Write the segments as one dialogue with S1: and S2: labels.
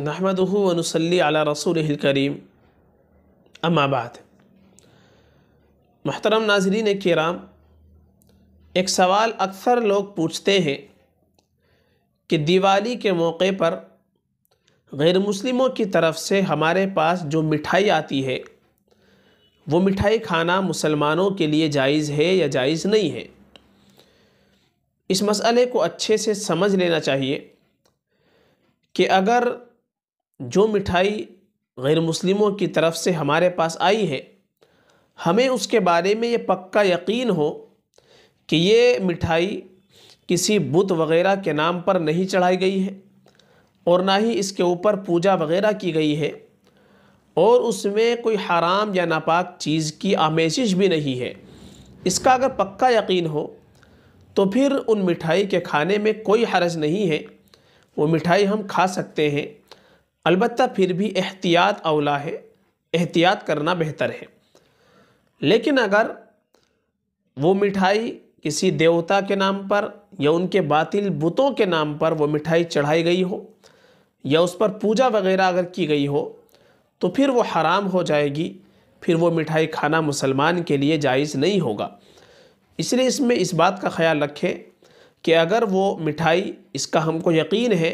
S1: नहमदहू वनसली अला रसूल करीम अम्माबाद महतरम नाजरीन कराम एक सवाल अक्सर लोग पूछते हैं कि दिवाली के मौके पर गैर मुस्लिमों की तरफ से हमारे पास जो मिठाई आती है वो मिठाई खाना मुसलमानों के लिए जायज़ है या जायज़ नहीं है इस मसले को अच्छे से समझ लेना चाहिए कि अगर जो मिठाई गैर मुस्लिमों की तरफ से हमारे पास आई है हमें उसके बारे में ये पक्का यकीन हो कि ये मिठाई किसी बुत वगैरह के नाम पर नहीं चढ़ाई गई है और ना ही इसके ऊपर पूजा वगैरह की गई है और उसमें कोई हराम या नापाक चीज़ की आमेजिश भी नहीं है इसका अगर पक्का यकीन हो तो फिर उन मिठाई के खाने में कोई हरज नहीं है वो मिठाई हम खा सकते हैं अलबत् फिर भी एहतियात अवला है एहतियात करना बेहतर है लेकिन अगर वो मिठाई किसी देवता के नाम पर या उनके बातिल बुतों के नाम पर वो मिठाई चढ़ाई गई हो या उस पर पूजा वगैरह अगर की गई हो तो फिर वो हराम हो जाएगी फिर वो मिठाई खाना मुसलमान के लिए जायज़ नहीं होगा इसलिए इसमें इस बात का ख्याल रखें कि अगर वो मिठाई इसका हमको यकीन है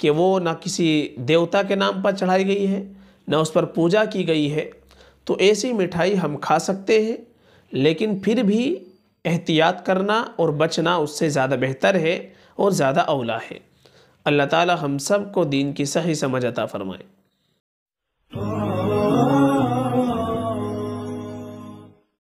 S1: कि वो ना किसी देवता के नाम पर चढ़ाई गई है ना उस पर पूजा की गई है तो ऐसी मिठाई हम खा सकते हैं लेकिन फिर भी एहतियात करना और बचना उससे ज़्यादा बेहतर है और ज़्यादा अवला है अल्लाह ताला हम सब को दीन की सही समझ अता फ़रमाएँ